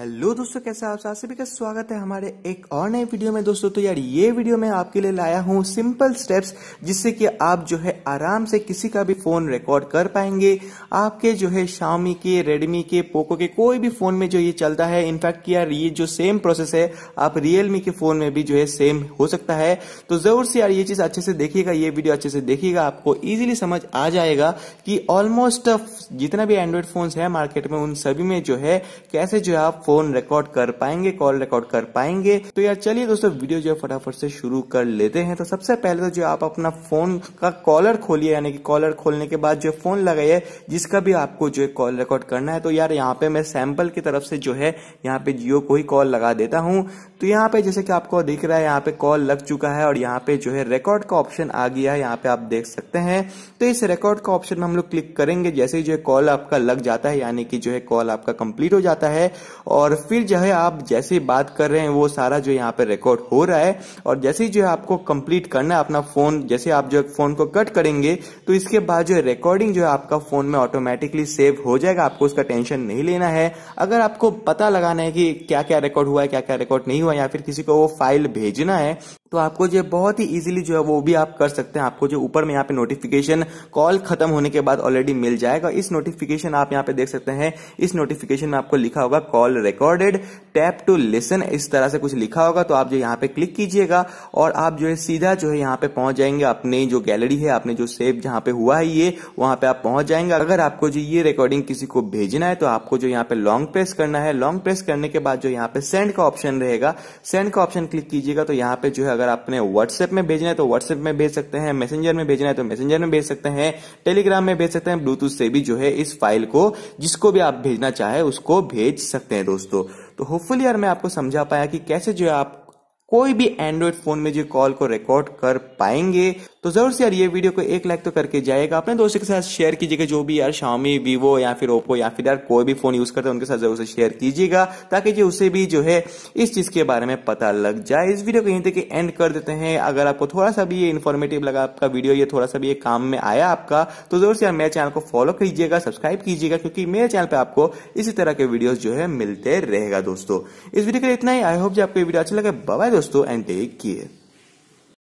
hello दोस्तों कैसे आप साथ सभी का स्वागत है हमारे एक और नए वीडियो में दोस्तों तो यार ये वीडियो मैं आपके लिए लाया हूँ सिंपल स्टेप्स जिससे कि आप जो है आराम से किसी का भी फोन रिकॉर्ड कर पाएंगे आपके जो है शाओमी के रेडमी के पोको के कोई भी फोन में जो ये चलता है इनफैक्ट यार ये जो सेम प्रोसेस है आप रियलमी के फोन में भी जो है सेम हो सकता है तो जरूर से यार ये चीज अच्छे से देखिएगा ये वीडियो अच्छे से देखिएगा आपको इजिली समझ आ जाएगा कि ऑलमोस्ट जितना भी एंड्रॉइड फोन है मार्केट में उन सभी में जो है कैसे जो है आप फोन रिकॉर्ड कर पाएंगे कॉल रिकॉर्ड कर पाएंगे तो यार चलिए दोस्तों वीडियो जो है फटाफट से शुरू कर लेते हैं तो सबसे पहले तो जो आप अपना फोन का कॉलर खोलिए यानी कि कॉलर खोलने के बाद जो फोन लगाइए जिसका भी आपको जो है कॉल रिकॉर्ड करना है तो यार यहाँ पे मैं सैंपल की तरफ से जो है यहाँ पे जियो को ही कॉल लगा देता हूँ तो यहाँ पे जैसे कि आपको दिख रहा है यहाँ पे कॉल लग चुका है और यहाँ पे जो है रिकॉर्ड का ऑप्शन आ गया है यहाँ पे आप देख सकते हैं तो इस रिकॉर्ड का ऑप्शन में हम लोग क्लिक करेंगे जैसे ही जो है कॉल आपका लग जाता है यानी कि जो है कॉल आपका कंप्लीट हो जाता है और फिर जो है आप जैसे बात कर रहे हैं वो सारा जो यहाँ पे रिकॉर्ड हो रहा है और जैसे ही जो है आपको कंप्लीट करना है अपना फोन जैसे आप जो फोन को कट करेंगे तो इसके बाद जो है रिकॉर्डिंग जो है आपका फोन में ऑटोमेटिकली सेव हो जाएगा आपको उसका टेंशन नहीं लेना है अगर आपको पता लगाना है कि क्या क्या रिकॉर्ड हुआ है क्या क्या रिकॉर्ड नहीं हुआ या फिर किसी को वो फाइल भेजना है तो आपको जो बहुत ही इजीली जो है वो भी आप कर सकते हैं आपको जो ऊपर में यहाँ पे नोटिफिकेशन कॉल खत्म होने के बाद ऑलरेडी मिल जाएगा इस नोटिफिकेशन आप यहाँ पे देख सकते हैं इस नोटिफिकेशन में आपको लिखा होगा call recorded tap to listen इस तरह से कुछ लिखा होगा तो आप जो यहाँ पे क्लिक कीजिएगा और आप जो है सीधा जो है यहाँ पे पहुंच जाएंगे अपने जो गैलरी है आपने जो सेव जहाँ पे हुआ है ये वहां पे आप पहुंच जाएंगे अगर आपको जो ये रिकॉर्डिंग किसी को भेजना है तो आपको जो यहाँ पे लॉन्ग प्रेस करना है लॉन्ग प्रेस करने के बाद जो यहाँ पे सेंड का ऑप्शन रहेगा सेंड का ऑप्शन क्लिक कीजिएगा तो यहाँ पे जो है अगर आपने व्हाट्सएप में भेजना है तो व्हाट्सएप में भेज सकते हैं मैसेंजर में भेजना है तो मैसेंजर में भेज सकते हैं टेलीग्राम में भेज सकते हैं ब्लूटूथ से भी जो है इस फाइल को जिसको भी आप भेजना चाहे उसको भेज सकते हैं दोस्तों तो होपफुली यार मैं आपको समझा पाया कि कैसे जो है आप कोई भी एंड्रॉयड फोन में जो कॉल को रिकॉर्ड कर पाएंगे तो जरूर से यार ये वीडियो को एक लाइक तो करके जाएगा अपने दोस्तों के साथ शेयर कीजिएगा जो भी यार शामी वीवो या फिर ओप्पो या फिर यार कोई भी फोन यूज करते हैं उनके साथ जरूर से शेयर कीजिएगा ताकि जो उसे भी जो है इस चीज के बारे में पता लग जाए इस वीडियो को यहीं तक एंड कर देते हैं अगर आपको थोड़ा सा भी ये इन्फॉर्मेटिव लगा आपका वीडियो ये थोड़ा सा भी ये काम में आया आपका तो जरूर से यार मेरे चैनल को फॉलो कीजिएगा सब्सक्राइब कीजिएगा क्योंकि मेरे चैनल पर आपको इसी तरह के वीडियो जो है मिलते रहेगा दोस्तों इस वीडियो के लिए इतना ही आई होप जो आपको वीडियो अच्छा लगे बाय दोस्तों एंड टेक केयर